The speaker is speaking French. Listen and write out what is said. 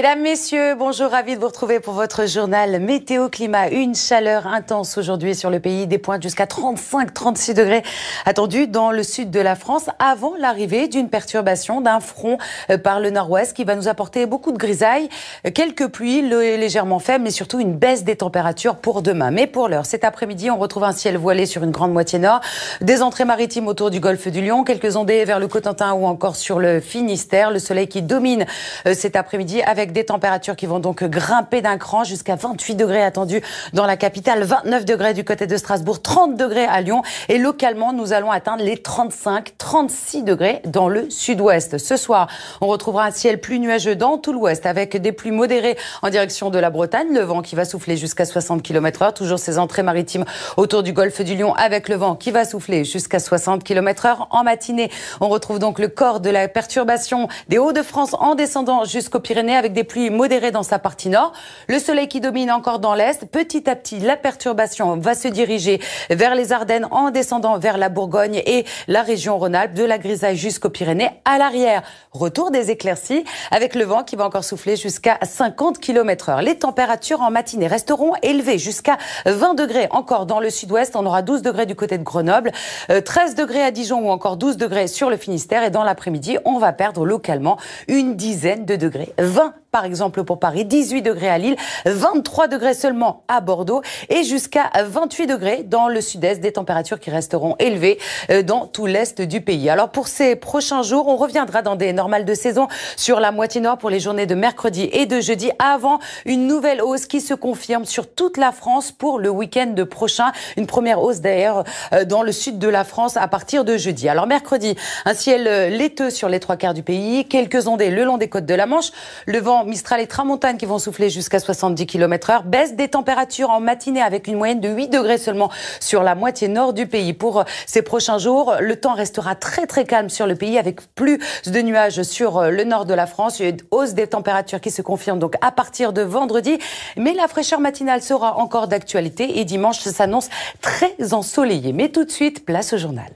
Mesdames, Messieurs, bonjour, ravi de vous retrouver pour votre journal Météo Climat. Une chaleur intense aujourd'hui sur le pays, des pointes jusqu'à 35-36 degrés attendus dans le sud de la France avant l'arrivée d'une perturbation d'un front euh, par le nord-ouest qui va nous apporter beaucoup de grisailles, euh, quelques pluies légèrement faibles, mais surtout une baisse des températures pour demain. Mais pour l'heure, cet après-midi, on retrouve un ciel voilé sur une grande moitié nord, des entrées maritimes autour du golfe du Lion, quelques ondées vers le Cotentin ou encore sur le Finistère, le soleil qui domine euh, cet après-midi avec des températures qui vont donc grimper d'un cran jusqu'à 28 degrés attendus dans la capitale, 29 degrés du côté de Strasbourg, 30 degrés à Lyon et localement nous allons atteindre les 35-36 degrés dans le sud-ouest. Ce soir, on retrouvera un ciel plus nuageux dans tout l'ouest avec des pluies modérées en direction de la Bretagne, le vent qui va souffler jusqu'à 60 km/h, toujours ces entrées maritimes autour du golfe du Lion avec le vent qui va souffler jusqu'à 60 km/h en matinée. On retrouve donc le corps de la perturbation des Hauts-de-France en descendant jusqu'aux Pyrénées avec des pluies modérées dans sa partie nord. Le soleil qui domine encore dans l'est. Petit à petit, la perturbation va se diriger vers les Ardennes en descendant vers la Bourgogne et la région Rhône-Alpes, de la grisaille jusqu'aux Pyrénées. À l'arrière, retour des éclaircies avec le vent qui va encore souffler jusqu'à 50 km heure. Les températures en matinée resteront élevées jusqu'à 20 degrés encore dans le sud-ouest. On aura 12 degrés du côté de Grenoble, 13 euh, degrés à Dijon ou encore 12 degrés sur le Finistère. Et dans l'après-midi, on va perdre localement une dizaine de degrés. 20 par exemple pour Paris, 18 degrés à Lille, 23 degrés seulement à Bordeaux et jusqu'à 28 degrés dans le sud-est, des températures qui resteront élevées euh, dans tout l'est du pays. Alors pour ces prochains jours, on reviendra dans des normales de saison sur la moitié nord pour les journées de mercredi et de jeudi avant une nouvelle hausse qui se confirme sur toute la France pour le week-end prochain. Une première hausse d'ailleurs euh, dans le sud de la France à partir de jeudi. Alors mercredi, un ciel euh, laiteux sur les trois quarts du pays, quelques ondées le long des côtes de la Manche, le vent Mistral et Tramontane qui vont souffler jusqu'à 70 km/h. Baisse des températures en matinée avec une moyenne de 8 degrés seulement sur la moitié nord du pays. Pour euh, ces prochains jours, le temps restera très très calme sur le pays avec plus de nuages sur euh, le nord de la France. Une hausse des températures qui se confirme donc à partir de vendredi. Mais la fraîcheur matinale sera encore d'actualité et dimanche s'annonce très ensoleillé. Mais tout de suite, place au journal.